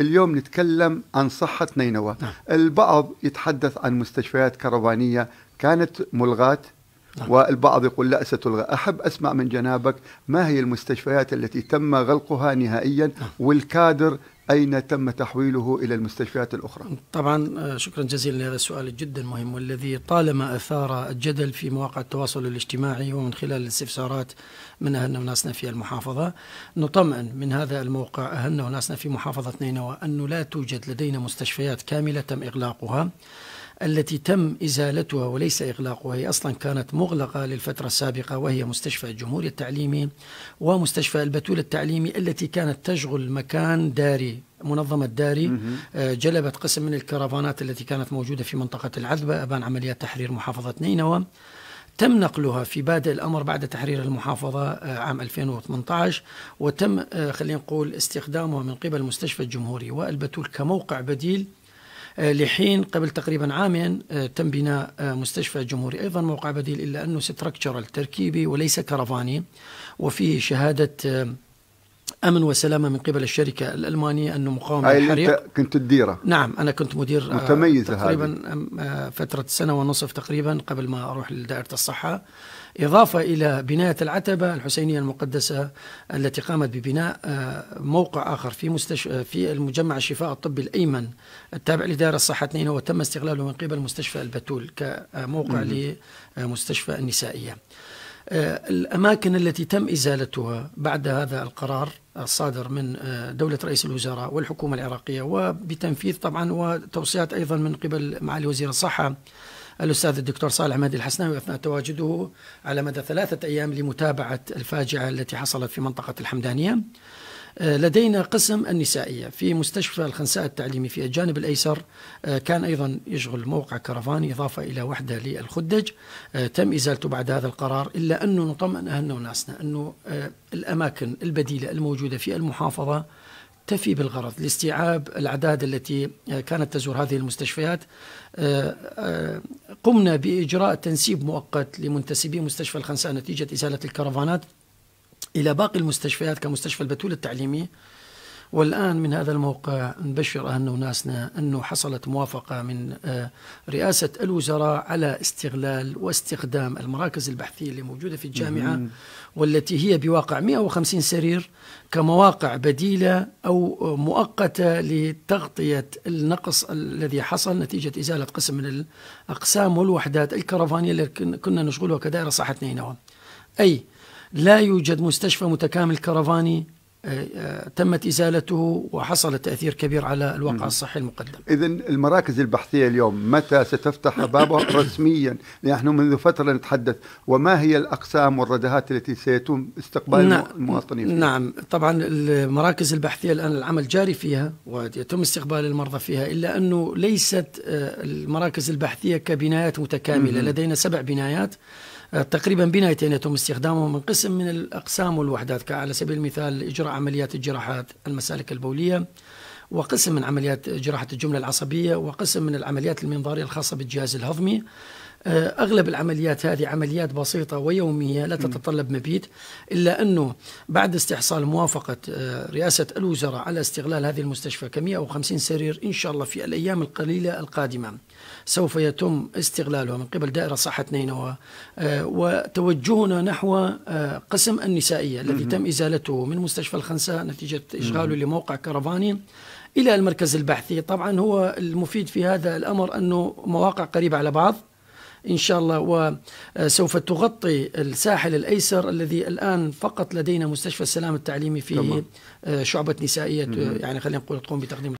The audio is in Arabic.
اليوم نتكلم عن صحة نينوى نعم. البعض يتحدث عن مستشفيات كروانية كانت ملغاة نعم. والبعض يقول لا ستلغى أحب أسمع من جنابك ما هي المستشفيات التي تم غلقها نهائيا نعم. والكادر أين تم تحويله إلى المستشفيات الأخرى طبعا آه، شكرا جزيلا لهذا السؤال جدا مهم والذي طالما أثار الجدل في مواقع التواصل الاجتماعي ومن خلال الاستفسارات من أهلنا وناسنا في المحافظة نطمئن من هذا الموقع أهلنا وناسنا في محافظة نينوى أنه لا توجد لدينا مستشفيات كاملة تم إغلاقها التي تم إزالتها وليس إغلاقها هي أصلا كانت مغلقة للفترة السابقة وهي مستشفى الجمهوري التعليمي ومستشفى البتول التعليمي التي كانت تشغل مكان داري منظمة داري آه، جلبت قسم من الكرفانات التي كانت موجودة في منطقة العذبة أبان عمليات تحرير محافظة نينوى تم نقلها في بادئ الامر بعد تحرير المحافظه آه، عام 2018 وتم آه، خلينا نقول استخدامها من قبل مستشفى الجمهوري والبتول كموقع بديل آه، لحين قبل تقريبا عامين آه، تم بناء آه، مستشفى جمهوري ايضا موقع بديل الا انه ستركتشرال تركيبي وليس كرفاني وفيه شهاده امن وسلامه من قبل الشركه الالمانيه انه مقاومه الحريق انت كنت تديره نعم انا كنت مدير آه، متميز تقريبا هذه. آه، فتره سنه ونصف تقريبا قبل ما اروح لدائره الصحه إضافة إلى بناية العتبة الحسينية المقدسة التي قامت ببناء آه، موقع آخر في مستشفى في المجمع الشفاء الطبي الأيمن التابع لدائرة الصحة 2 وتم استغلاله من قبل مستشفى البتول كموقع لمستشفى النسائية. آه، الأماكن التي تم إزالتها بعد هذا القرار الصادر من آه، دولة رئيس الوزراء والحكومة العراقية وبتنفيذ طبعا وتوصيات أيضا من قبل معالي وزير الصحة الأستاذ الدكتور صالح مهدي الحسناوي أثناء تواجده على مدى ثلاثة أيام لمتابعة الفاجعة التي حصلت في منطقة الحمدانية آه، لدينا قسم النسائية في مستشفى الخنساء التعليمي في الجانب الأيسر آه، كان أيضا يشغل موقع كرفاني إضافة إلى وحدة للخدج آه، تم إزالته بعد هذا القرار إلا أنه نطمئن أهلنا وناسنا أنه الأماكن البديلة الموجودة في المحافظة تفي بالغرض لاستيعاب الأعداد التي كانت تزور هذه المستشفيات قمنا بإجراء تنسيب مؤقت لمنتسبي مستشفى الخنساء نتيجة إزالة الكرفانات إلى باقي المستشفيات كمستشفى البتول التعليمي والآن من هذا الموقع نبشر أهلنا وناسنا أنه حصلت موافقة من آه، رئاسة الوزراء على استغلال واستخدام المراكز البحثية اللي موجودة في الجامعة والتي هي بواقع 150 سرير كمواقع بديلة أو مؤقتة لتغطية النقص الذي حصل نتيجة إزالة قسم من الأقسام والوحدات الكرفانية اللي كنا نشغلها كدائرة صحة نينوى أي لا يوجد مستشفى متكامل كرفاني آه، آه، تمت ازالته وحصل تاثير كبير على الواقع الصحي المقدم. اذا المراكز البحثيه اليوم متى ستفتح ابوابها رسميا؟ نحن منذ فتره نتحدث وما هي الاقسام والردهات التي سيتم استقبال نعم المواطنين فيها؟ نعم طبعا المراكز البحثيه الان العمل جاري فيها ويتم استقبال المرضى فيها الا انه ليست آه، المراكز البحثيه كبنايات متكامله، لدينا سبع بنايات تقريبا بنايتين يتم استخدامه من قسم من الأقسام والوحدات على سبيل المثال إجراء عمليات الجراحات المسالك البولية وقسم من عمليات جراحة الجملة العصبية وقسم من العمليات المنظارية الخاصة بالجهاز الهضمي آه، اغلب العمليات هذه عمليات بسيطه ويوميه لا تتطلب مبيت الا انه بعد استحصال موافقه آه، رئاسه الوزراء على استغلال هذه المستشفى ك 150 سرير ان شاء الله في الايام القليله القادمه سوف يتم استغلالها من قبل دائره صحه نينوى آه، وتوجهنا نحو قسم النسائيه الذي تم ازالته من مستشفى الخنساء نتيجه اشغاله لموقع كرفاني الى المركز البحثي طبعا هو المفيد في هذا الامر انه مواقع قريبه على بعض إن شاء الله وسوف تغطي الساحل الأيسر الذي الآن فقط لدينا مستشفى السلام التعليمي فيه آه، شعبة نسائية يعني خلينا نقول تقوم بتقديم